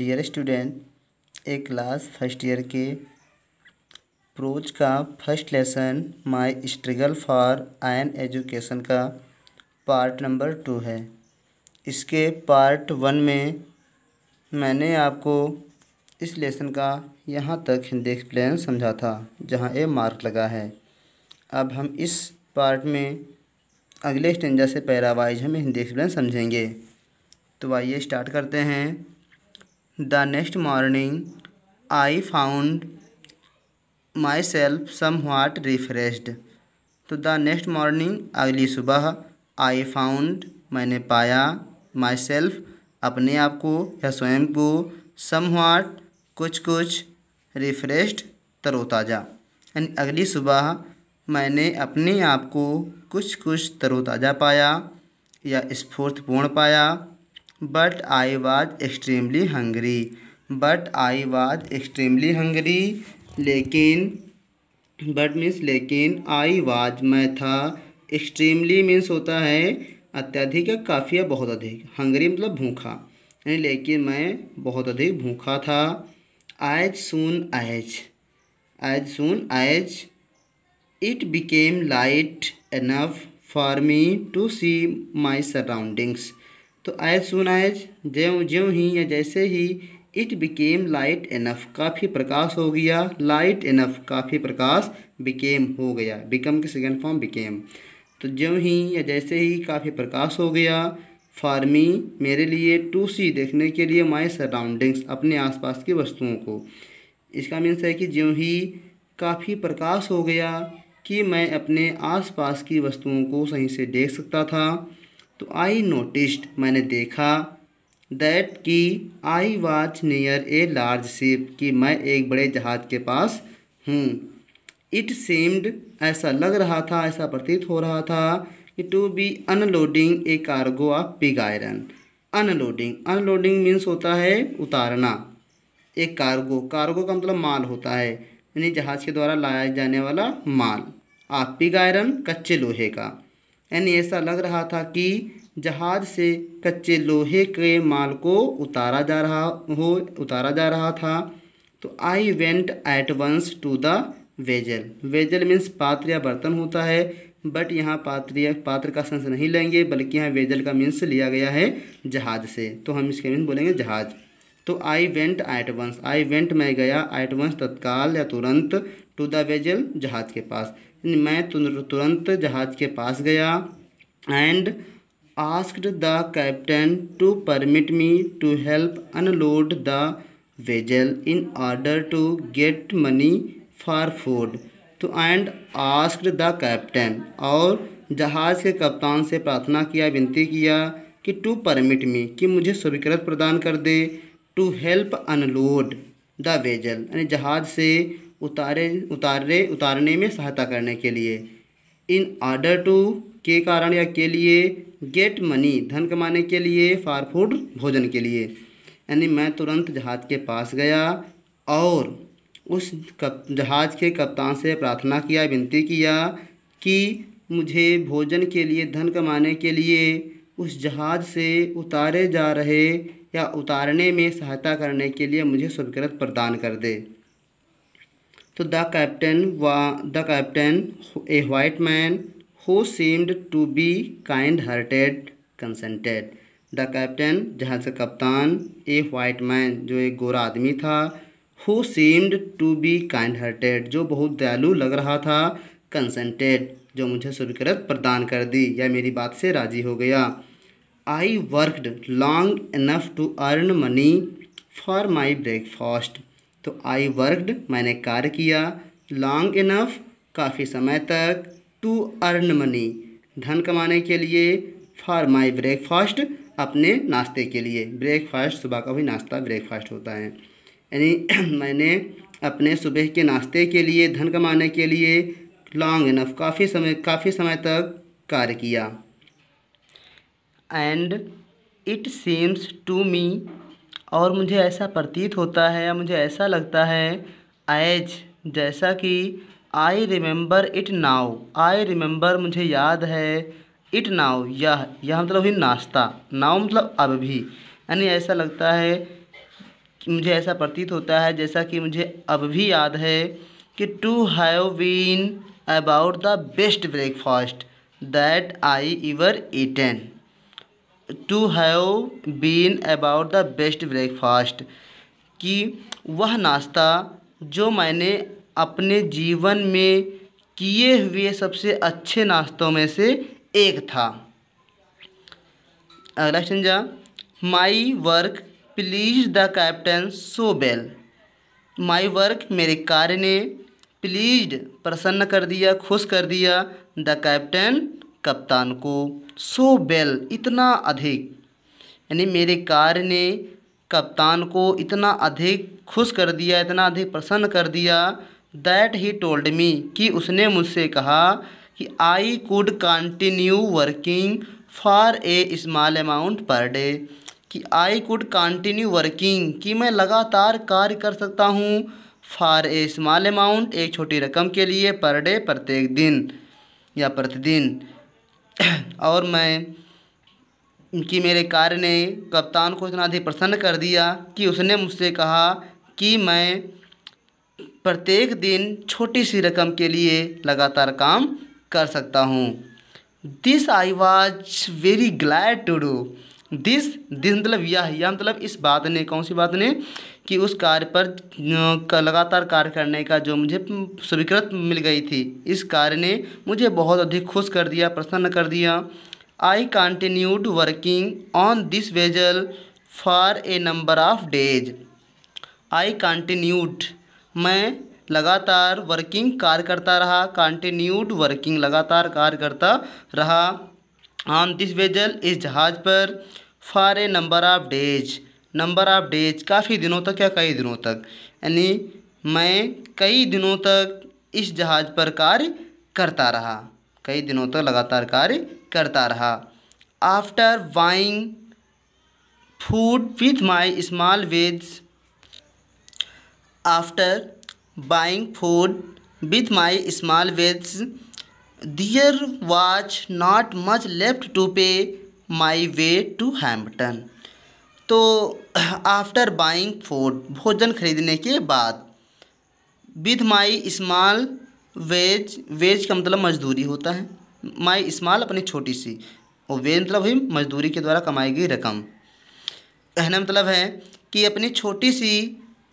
dear student a class first year के prose का first lesson my struggle for an education का part number two है इसके part one में मैंने आपको इस लेसन का यहाँ तक हिंदी एक्सप्लेन समझा था जहाँ ए मार्क लगा है अब हम इस पार्ट में अगले स्टेंजा से पैरावाइज हम हिंदी एक्सप्लेन समझेंगे तो आइए स्टार्ट करते हैं morning I found myself somewhat refreshed तो द नेक्स्ट मॉर्निंग अगली सुबह आई फाउंड मैंने पाया माई सेल्फ अपने आप को या स्वयं को सम वाट कुछ कुछ रिफ्रेश्ड तरोताज़ा यानी अगली सुबह मैंने अपने आप को कुछ कुछ तरोताज़ा पाया या स्फूर्तपूर्ण पाया but I was extremely hungry but I was extremely hungry लेकिन बट मीन्स लेकिन आई वाज मैं था एक्सट्रीमली मीन्स होता है अत्यधिक या काफ़ी या बहुत अधिक हंगरी मतलब भूखा लेकिन मैं बहुत अधिक भूखा था आज सुन आज आज सून आज it became light enough for me to see my surroundings तो एज सुन एज ज्यों ज्यों ही या जैसे ही इट बिकेम लाइट एनफ काफ़ी प्रकाश हो गया लाइट एनफ काफ़ी प्रकाश बिकेम हो गया बिकम के सेकेंड फॉर्म बिकेम तो ज्यों ही या जैसे ही काफ़ी प्रकाश हो गया फॉर मी मेरे लिए टू सी देखने के लिए माई सराउंडिंग्स अपने आसपास की वस्तुओं को इसका मीन्स है कि ज्यों ही काफ़ी प्रकाश हो गया कि मैं अपने आसपास की वस्तुओं को सही से देख सकता था तो आई नोटिस्ड मैंने देखा दैट कि I was near a large ship कि मैं एक बड़े जहाज के पास हूँ इट सेम्ड ऐसा लग रहा था ऐसा प्रतीत हो रहा था कि to be unloading a cargo of pig iron unloading unloading means होता है उतारना एक कार्गो कार्गो का मतलब माल होता है यानी जहाज़ के द्वारा लाया जाने वाला माल आप पिग आयरन कच्चे लोहे का यानी ऐसा लग रहा था कि जहाज से कच्चे लोहे के माल को उतारा जा रहा हो उतारा जा रहा था तो I went at once to the vessel vessel means पात्र या बर्तन होता है बट यहाँ पात्र या पात्र का सेंस नहीं लेंगे बल्कि यहाँ वेजल का मीन्स लिया गया है जहाज से तो हम इसके मीन्स बोलेंगे जहाज़ तो I went at once I went मैं गया एट वंस तत्काल या तुरंत टू द वेजल जहाज के पास मैं तुरंत जहाज के पास गया and asked the captain to permit me to help unload the vessel in order to get money for food तो एंड आस्कड द कैप्टन और जहाज़ के कप्तान से प्रार्थना किया विनती किया कि टू परमिट मी कि मुझे स्वीकृत प्रदान कर दे to help unload the vessel यानी जहाज़ से उतारे उतारे उतारने में सहायता करने के लिए इन ऑर्डर टू के कारण या के लिए गेट मनी धन कमाने के लिए फार फूड भोजन के लिए यानी मैं तुरंत जहाज़ के पास गया और उस कप जहाज़ के कप्तान से प्रार्थना किया विनती किया कि मुझे भोजन के लिए धन कमाने के लिए उस जहाज़ से उतारे जा रहे या उतारने में सहायता करने के लिए मुझे स्वीकृत प्रदान कर दे तो द कैप्टन व the captain a white man who seemed to be kind hearted consented the captain जहाँ से कप्तान ए वाइट मैन जो एक गोरा आदमी था who seemed to be kind hearted जो बहुत दयालु लग रहा था कंसेंटेड जो मुझे स्वीकृत प्रदान कर दी या मेरी बात से राजी हो गया I worked long enough to earn money for my breakfast तो आई वर्कड मैंने कार्य किया लॉन्ग इनफ काफ़ी समय तक टू अर्न मनी धन कमाने के लिए फॉर माई ब्रेकफास्ट अपने नाश्ते के लिए ब्रेकफास्ट सुबह का भी नाश्ता ब्रेकफास्ट होता है यानी मैंने अपने सुबह के नाश्ते के लिए धन कमाने के लिए लॉन्ग इनफ काफ़ी समय काफ़ी समय तक कार्य किया and it seems to me और मुझे ऐसा प्रतीत होता है या मुझे ऐसा लगता है एज जैसा कि I remember it now I remember मुझे याद है इट नाव यह यह मतलब ही नाश्ता नाव मतलब अब भी यानी ऐसा लगता है कि मुझे ऐसा प्रतीत होता है जैसा कि मुझे अब भी याद है कि to have been about the best breakfast that I ever eaten to have been about the best breakfast कि वह नाश्ता जो मैंने अपने जीवन में किए हुए सबसे अच्छे नाश्तों में से एक था अगला stanza my work pleased the captain so well my work मेरे कार्य ने प्लीज प्रसन्न कर दिया खुश कर दिया द कैप्टन कप्तान को सो बेल इतना अधिक यानी मेरे कार्य ने कप्तान को इतना अधिक खुश कर दिया इतना अधिक प्रसन्न कर दिया दैट ही टोल्ड मी कि उसने मुझसे कहा कि I could continue working for a small amount per day कि आई कुड कंटिन्यू वर्किंग कि मैं लगातार कार्य कर सकता हूँ फॉर ए स्मॉल अमाउंट एक छोटी रकम के लिए पर डे प्रत्येक दिन या प्रतिदिन और मैं कि मेरे कार्य ने कप्तान को इतना अधिक प्रसन्न कर दिया कि उसने मुझसे कहा कि मैं प्रत्येक दिन छोटी सी रकम के लिए लगातार काम कर सकता हूँ this I was very glad to do this this मतलब यह यह मतलब इस बात ने कौन सी बात ने कि उस कार्य पर का लगातार कार्य करने का जो मुझे स्वीकृत मिल गई थी इस कार्य ने मुझे बहुत अधिक खुश कर दिया प्रसन्न कर दिया I continued working on this vessel for a number of days I continued मैं लगातार वर्किंग कार्य करता रहा कंटिन्यूड वर्किंग लगातार कार्य करता रहा ऑन दिस वेजल इस जहाज़ पर for a number of days number of days काफ़ी दिनों तक या कई दिनों तक यानी मैं कई दिनों तक इस जहाज़ पर कार्य करता रहा कई दिनों तक लगातार कार्य करता रहा after buying food with my small wage after buying food with my small wage there was not much left to pay my way to Hampton तो आफ्टर बाइंग फूड भोजन खरीदने के बाद with my small wage wage का मतलब मजदूरी होता है माई इस्माल अपनी छोटी सी और वेज मतलब हुई मजदूरी के द्वारा कमाई गई रकम कहना मतलब है कि अपनी छोटी सी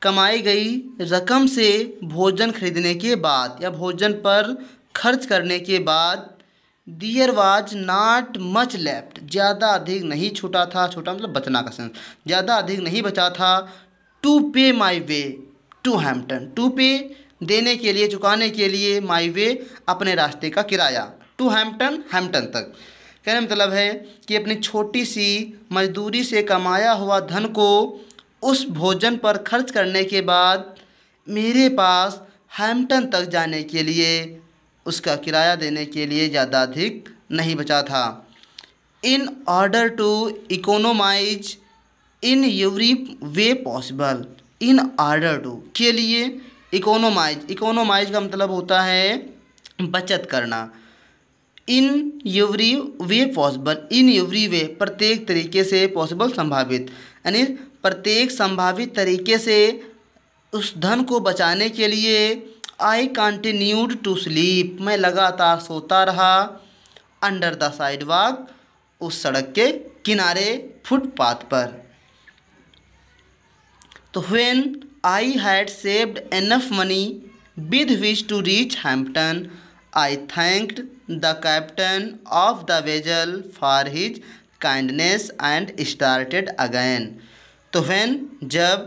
कमाई गई रकम से भोजन खरीदने के बाद या भोजन पर खर्च करने के बाद there was not much left ज़्यादा अधिक नहीं छूटा था छोटा मतलब बचना का सेंस ज़्यादा अधिक नहीं बचा था to pay my way to Hampton to pay देने के लिए चुकाने के लिए माई वे अपने रास्ते का किराया टू हैम्पटन हैम्पटन तक कहने मतलब है कि अपनी छोटी सी मजदूरी से कमाया हुआ धन को उस भोजन पर खर्च करने के बाद मेरे पास हैम्पटन तक जाने के लिए उसका किराया देने के लिए ज़्यादा अधिक नहीं बचा था in order to economise in every way possible in order to के लिए इकोनोमाइज इकोनोमाइज का मतलब होता है बचत करना in every way possible in every way प्रत्येक तरीके से पॉसिबल संभावित यानी प्रत्येक संभावित तरीके से उस धन को बचाने के लिए आई कंटिन्यूड टू स्लीप मैं लगातार सोता रहा अंडर द साइड वॉक उस सड़क के किनारे फुटपाथ पर तो when I had saved enough money with which to reach Hampton I thanked the captain of the vessel for his kindness and started again तो वेन जब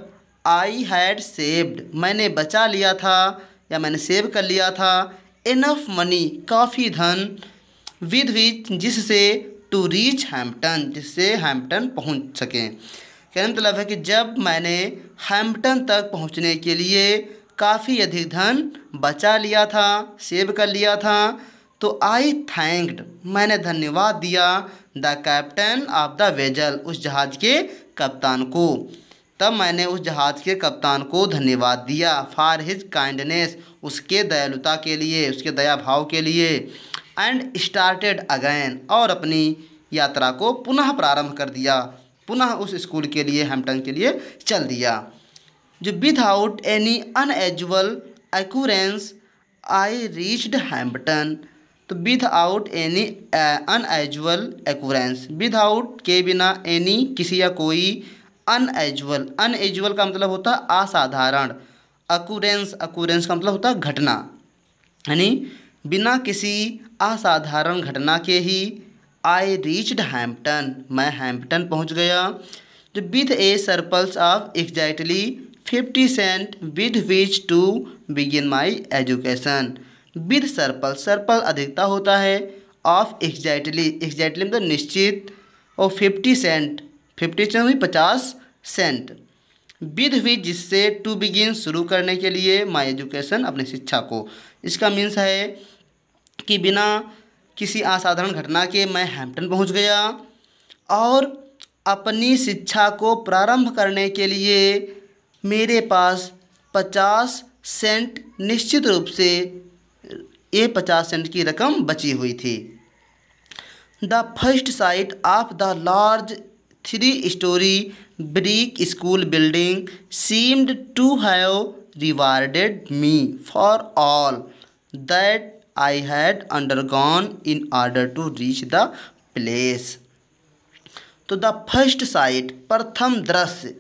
आई हैड सेव्ड मैंने बचा लिया था या मैंने सेव कर लिया था इनफ मनी काफ़ी धन विद विच जिससे टू रीच हैम्पटन जिससे हैम्पटन पहुंच सकें कहने मतलब है कि जब मैंने हैम्पटन तक पहुंचने के लिए काफ़ी अधिक धन बचा लिया था सेव कर लिया था तो आई थैंक्ड मैंने धन्यवाद दिया the captain of the vessel उस जहाज़ के कप्तान को तब मैंने उस जहाज़ के कप्तान को धन्यवाद दिया फॉर हिज काइंडनेस उसके दयालुता के लिए उसके दया भाव के लिए एंड स्टार्टेड अगैन और अपनी यात्रा को पुनः प्रारंभ कर दिया पुनः उस स्कूल के लिए हेम्पटन के लिए चल दिया जो without any unusual occurrence I reached Hampton तो without any unusual occurrence without के बिना एनी किसी या कोई अनएजुअल अनएजुअल का मतलब होता है असाधारण अकूरेंस अकूरेंस का मतलब होता है घटना यानी बिना किसी असाधारण घटना के ही आई रीच्ड हैम्पटन मैं हैम्पटन पहुंच गया जो with a surplus of exactly fifty cents with which to begin my education with surplus surplus अधिकता होता है ऑफ एग्जैक्टली एग्जैक्टली मतलब निश्चित और फिफ्टी सेंट फिफ्टी सेंट हुई पचास सेंट विध हुई जिससे टू बिगिन शुरू करने के लिए माई एजुकेशन अपनी शिक्षा को इसका मीन्स है कि बिना किसी असाधारण घटना के मैं हैम्पटन पहुंच गया और अपनी शिक्षा को प्रारंभ करने के लिए मेरे पास पचास सेंट निश्चित रूप से ये पचास सेंट की रकम बची हुई थी the first sight of the large three story brick school building seemed to have rewarded me for all that I had undergone in order to reach the place तो द फर्स्ट साइट प्रथम दृश्य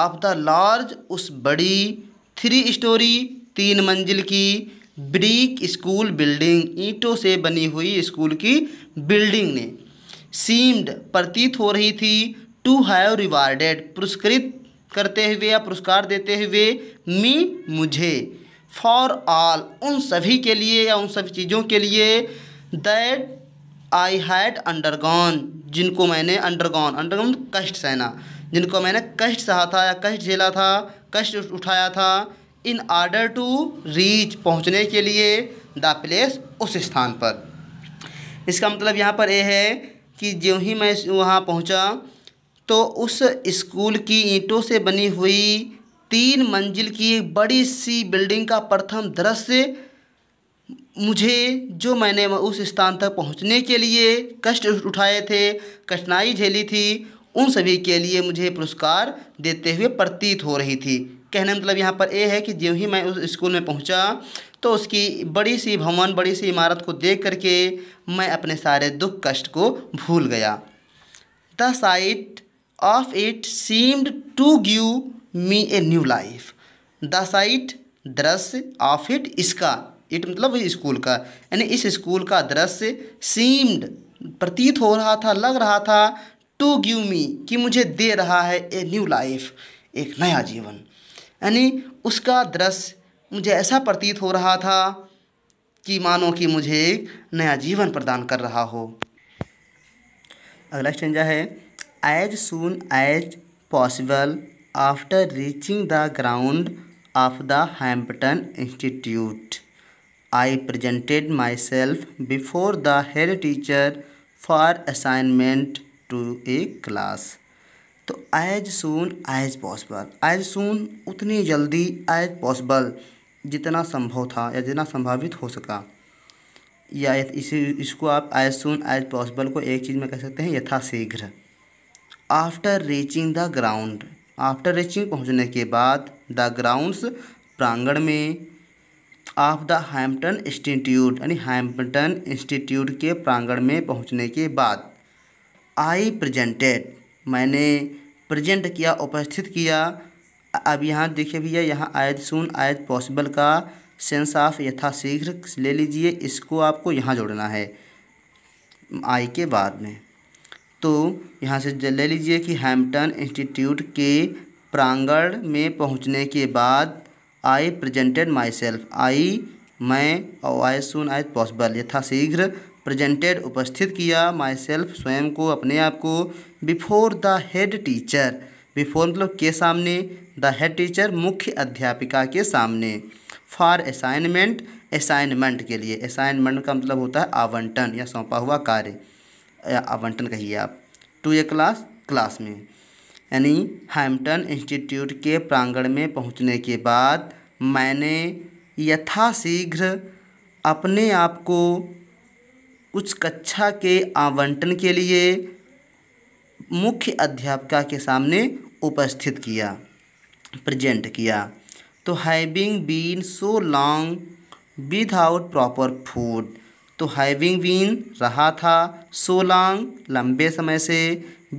of the large उस बड़ी three story तीन मंजिल की brick school building ईंटों से बनी हुई स्कूल की बिल्डिंग ने सीम्ड प्रतीत हो रही थी टू हैव रिवार्डेड पुरस्कृत करते हुए या पुरस्कार देते हुए मी मुझे फॉर ऑल उन सभी के लिए या उन सभी चीज़ों के लिए दैट आई हैड अंडरगॉन जिनको मैंने अंडरगॉन अंडरगॉन मतलब कष्ट सहना जिनको मैंने कष्ट सहा था या कष्ट झेला था कष्ट उठाया था इन आर्डर टू रीच पहुँचने के लिए द प्लेस उस स्थान पर इसका मतलब यहाँ पर ये है कि ज्यों ही मैं वहाँ पहुँचा तो उस स्कूल की ईंटों से बनी हुई तीन मंजिल की एक बड़ी सी बिल्डिंग का प्रथम दृश्य मुझे जो मैंने उस स्थान तक पहुंचने के लिए कष्ट उठाए थे कठिनाई झेली थी उन सभी के लिए मुझे पुरस्कार देते हुए प्रतीत हो रही थी कहने मतलब यहाँ पर यह है कि ज्यों ही मैं उस स्कूल में पहुंचा तो उसकी बड़ी सी भवन बड़ी सी इमारत को देख करके मैं अपने सारे दुख कष्ट को भूल गया the sight of it seemed to give me a new life the sight दृश्य ऑफ इट इसका इट मतलब स्कूल का यानी इस स्कूल का दृश्य सीम्ड प्रतीत हो रहा था लग रहा था टू गिव मी कि मुझे दे रहा है ए न्यू लाइफ एक नया जीवन यानी उसका दृश्य मुझे ऐसा प्रतीत हो रहा था कि मानो कि मुझे एक नया जीवन प्रदान कर रहा हो अगला स्टेंजा है as soon as possible after reaching the ground of the Hampton institute I presented myself before the head teacher for assignment to a class तो as soon as possible as soon उतनी जल्दी as possible जितना संभव था या जितना संभावित हो सका या इसी इसको आप एज सुन एज पॉसिबल को एक चीज़ में कह सकते हैं यथाशीघ्र after reaching the ground after reaching पहुंचने के बाद द ग्राउंड्स प्रांगण में ऑफ द हैम्पटन इंस्टीट्यूट यानी हैम्पटन इंस्टीट्यूट के प्रांगण में पहुंचने के बाद आई प्रजेंटेड मैंने प्रजेंट किया उपस्थित किया अब यहाँ देखिए भैया यहाँ आयत सुन आयत पॉसिबल का सेंस ऑफ यथाशीघ्र ले लीजिए इसको आपको यहाँ जोड़ना है आई के बाद में तो यहाँ से ले लीजिए कि हैम्पटन इंस्टीट्यूट के प्रांगण में पहुँचने के बाद आई प्रजेंटेड माई सेल्फ आई मैं और आई सुन आयत पॉसिबल यथाशीघ्र प्रजेंटेड उपस्थित किया माई सेल्फ स्वयं को अपने आप को before the head teacher before मतलब के सामने द हेड टीचर मुख्य अध्यापिका के सामने फॉर असाइनमेंट असाइनमेंट के लिए असाइनमेंट का मतलब होता है आवंटन या सौंपा हुआ कार्य या आवंटन कहिए आप टू ए क्लास क्लास में यानी हैम्पटन इंस्टीट्यूट के प्रांगण में पहुंचने के बाद मैंने यथाशीघ्र अपने आप को उस कक्षा के आवंटन के लिए मुख्य अध्यापिका के सामने उपस्थित किया प्रेजेंट किया तो having been so long without proper food तो हैविंग बीन रहा था सो लॉन्ग लंबे समय से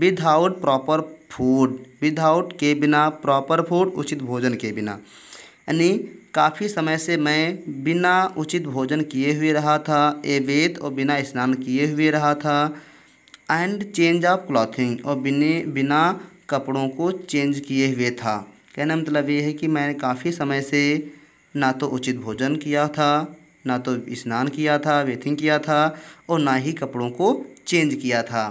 विदाउट प्रॉपर फूड विदाउट के बिना प्रॉपर फूड उचित भोजन के बिना यानी काफ़ी समय से मैं बिना उचित भोजन किए हुए रहा था एवेद और बिना स्नान किए हुए रहा था एंड चेंज ऑफ क्लॉथिंग और बिने बिना कपड़ों को चेंज किए हुए था कहना मतलब ये है कि मैंने काफ़ी समय से ना तो उचित भोजन किया था ना तो स्नान किया था बेथिंग किया था और ना ही कपड़ों को चेंज किया था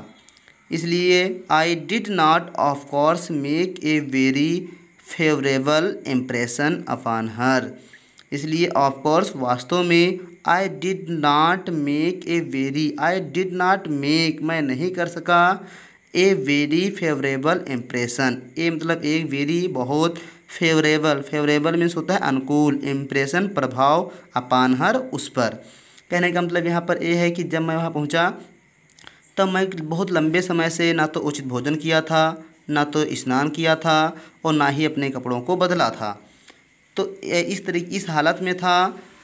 इसलिए I did not of course make a very favourable impression upon her इसलिए ऑफकोर्स वास्तव में I did not make a very I did not make मैं नहीं कर सका a very favourable impression a मतलब एक वेरी बहुत फेवरेबल फेवरेबल मीन्स होता है अनुकूल इम्प्रेशन प्रभाव अपान हर उस पर कहने का मतलब यहाँ पर ए है कि जब मैं वहाँ पहुँचा तब तो मैं बहुत लंबे समय से ना तो उचित भोजन किया था ना तो स्नान किया था और ना ही अपने कपड़ों को बदला था तो इस तरीके इस हालत में था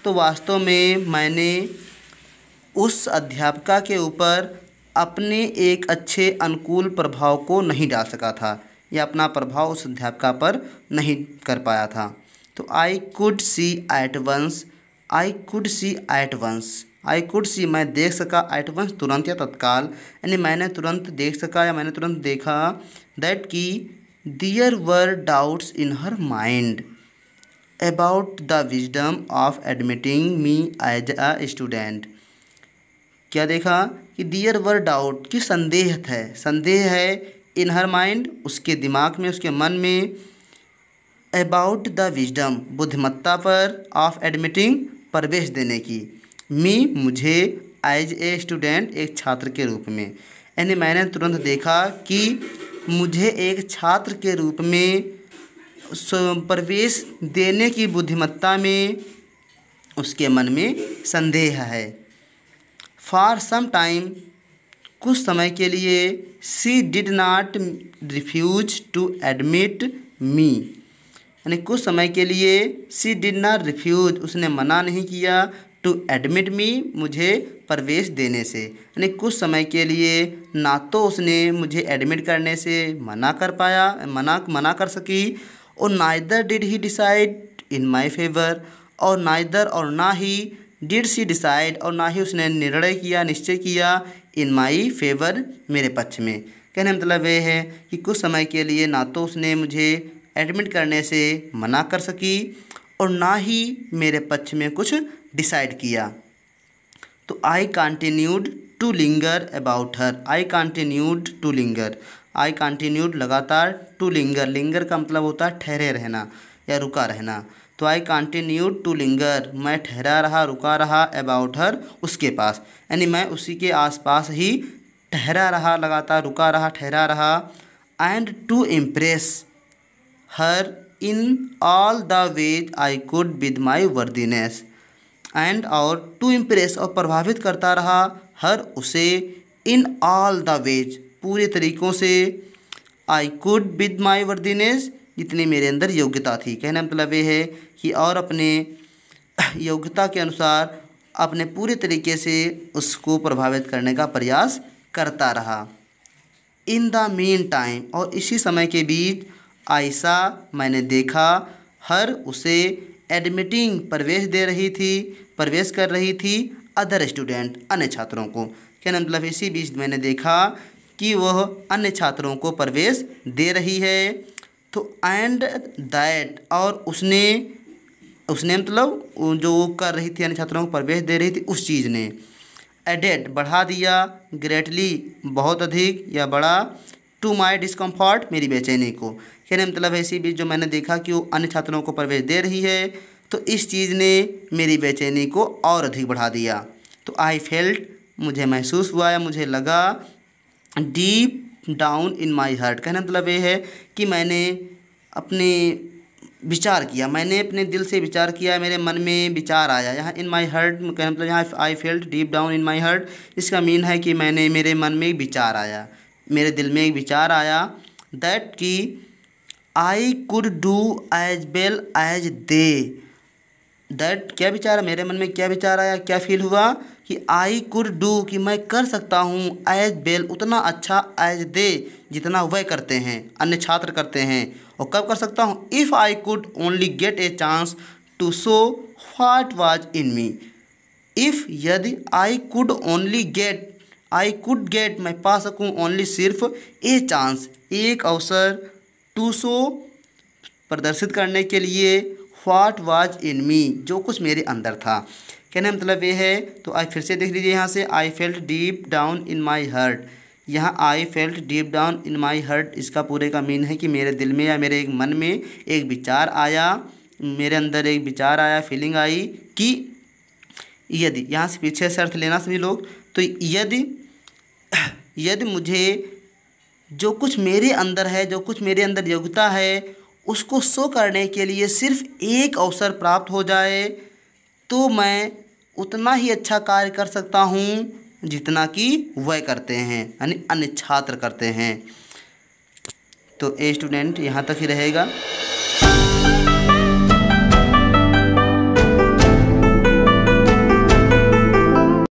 तो वास्तव में मैंने उस अध्यापिका के ऊपर अपने एक अच्छे अनुकूल प्रभाव को नहीं डाल सका था या अपना प्रभाव उस अध्यापिका पर नहीं कर पाया था तो I could see at once I could see at once I could see मैं देख सका एट वंस तुरंत या तत्काल यानी मैंने तुरंत देख सका या मैंने तुरंत देखा दैट की there were doubts in her mind about the wisdom of admitting me as a student क्या देखा कि दियर वर डाउट कि संदेह है संदेह है इन हर माइंड उसके दिमाग में उसके मन में अबाउट द विजडम बुद्धिमत्ता पर ऑफ एडमिटिंग प्रवेश देने की मी मुझे एज ए स्टूडेंट एक छात्र के रूप में यानी मैंने तुरंत देखा कि मुझे एक छात्र के रूप में प्रवेश देने की बुद्धिमत्ता में उसके मन में संदेह है फॉर सम टाइम कुछ समय के लिए she did not refuse to admit me यानी कुछ समय के लिए सी डिड नाट रिफ्यूज उसने मना नहीं किया टू एडमिट मी मुझे प्रवेश देने से यानी कुछ समय के लिए ना तो उसने मुझे एडमिट करने से मना कर पाया मना मना कर सकी और neither did he decide in my favour और नाइदर और ना ही डिड सी डिसाइड और ना ही उसने निर्णय किया निश्चय किया इन माई फेवर मेरे पक्ष में कहने का मतलब यह है कि कुछ समय के लिए ना तो उसने मुझे एडमिट करने से मना कर सकी और ना ही मेरे पक्ष में कुछ डिसाइड किया तो I continued to linger about her I continued to linger I continued लगातार टू लिंगर लिंगर का मतलब होता है ठहरे रहना या रुका रहना तो आई कंटिन्यू टू लिंगर मैं ठहरा रहा रुका रहा अबाउट हर उसके पास यानी मैं उसी के आसपास ही ठहरा रहा लगातार रुका रहा ठहरा रहा and to impress her in all the ways I could with my worthiness and और टू इम्प्रेस और प्रभावित करता रहा हर उसे इन ऑल द वेज पूरे तरीक़ों से I could with my worthiness जितनी मेरे अंदर योग्यता थी कहने मतलब ये है कि और अपने योग्यता के अनुसार अपने पूरे तरीके से उसको प्रभावित करने का प्रयास करता रहा इन द मेन टाइम और इसी समय के बीच आयशा मैंने देखा हर उसे एडमिटिंग प्रवेश दे रही थी प्रवेश कर रही थी अदर स्टूडेंट अन्य छात्रों को क्या मतलब इसी बीच मैंने देखा कि वह अन्य छात्रों को प्रवेश दे रही है तो एंड दैट और उसने उसने मतलब जो वो कर रही थी अन्य छात्रों को प्रवेश दे रही थी उस चीज़ ने एडेड बढ़ा दिया ग्रेटली बहुत अधिक या बड़ा टू माई डिस्कम्फर्ट मेरी बेचैनी को कहने मतलब ऐसी भी जो मैंने देखा कि वो अन्य छात्रों को प्रवेश दे रही है तो इस चीज़ ने मेरी बेचैनी को और अधिक बढ़ा दिया तो आई फेल्ट मुझे महसूस हुआ या मुझे लगा deep down in my heart कहने मतलब ये है कि मैंने अपने विचार किया मैंने अपने दिल से विचार किया मेरे मन में विचार आया यहाँ इन माई हर्ट का मतलब यहाँ I felt deep down in my heart इसका मीन है कि मैंने मेरे मन में एक विचार आया मेरे दिल में एक विचार आया दैट कि I could do as well as they that क्या विचार मेरे मन में क्या विचार आया क्या फील हुआ कि आई कुड डू कि मैं कर सकता हूँ एज बेल उतना अच्छा एज दे जितना वह करते हैं अन्य छात्र करते हैं और कब कर सकता हूँ if I could only get a chance to show what was in me if यदि I could only get I could get मैं पा सकूँ ओनली सिर्फ ए चांस एक अवसर टू शो प्रदर्शित करने के लिए वाट वाज इन मी जो कुछ मेरे अंदर था कहने मतलब ये है तो आई फिर से देख लीजिए यहाँ से I felt deep down in my heart यहाँ I felt deep down in my heart इसका पूरे का मीन है कि मेरे दिल में या मेरे एक मन में एक विचार आया मेरे अंदर एक विचार आया फीलिंग आई कि यदि यहाँ से पीछे से अर्थ लेना सभी लोग तो यदि यदि मुझे जो कुछ मेरे अंदर है जो कुछ मेरे अंदर योग्यता है उसको शो करने के लिए सिर्फ एक अवसर प्राप्त हो जाए तो मैं उतना ही अच्छा कार्य कर सकता हूँ जितना कि वह करते हैं यानी अन्य छात्र करते हैं तो ए स्टूडेंट यहाँ तक ही रहेगा